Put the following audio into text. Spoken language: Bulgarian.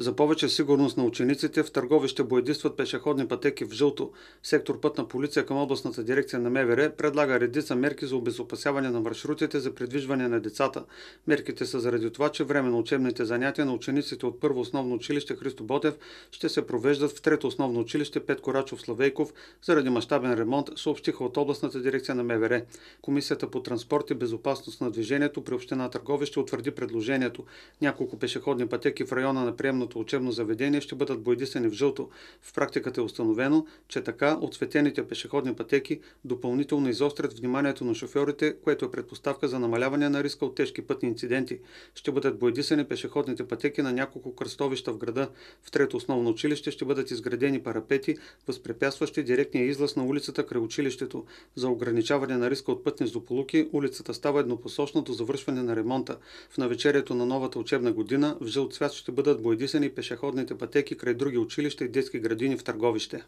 За повече сигурност на учениците в търговище боядистват пешеходни пътеки в жълто. Сектор пътна полиция към областната дирекция на МВР предлага редица мерки за обезопасяване на маршрутите за придвижване на децата. Мерките са заради това, че време на учебните занятия на учениците от първо основно училище Христо Ботев ще се провеждат в трето основно училище Петко Рачов Славейков заради мащабен ремонт, съобщиха от областната дирекция на МВР. Комисията по транспорт и безопасност на движението при община Търговище утвърди предложението. Няколко пешеходни пътеки в района на приемно съответното учебно заведение ще бъдат боядисани в жълто. В практиката е установено, че така отцветените пешеходни пътеки допълнително изострят вниманието на шофьорите, което е предпоставка за намаляване на риска от тежки пътни инциденти. Ще бъдат боядисани пешеходните пътеки на няколко кръстовища в града. В трето основно училище ще бъдат изградени парапети, възпрепятстващи директния излъз на улицата край училището. За ограничаване на риска от пътни злополуки улицата става еднопосочна до завършване на ремонта. В навечерието на новата учебна година в жълт свят ще бъдат боядисани и пешеходните пътеки край други училища и детски градини в Търговище.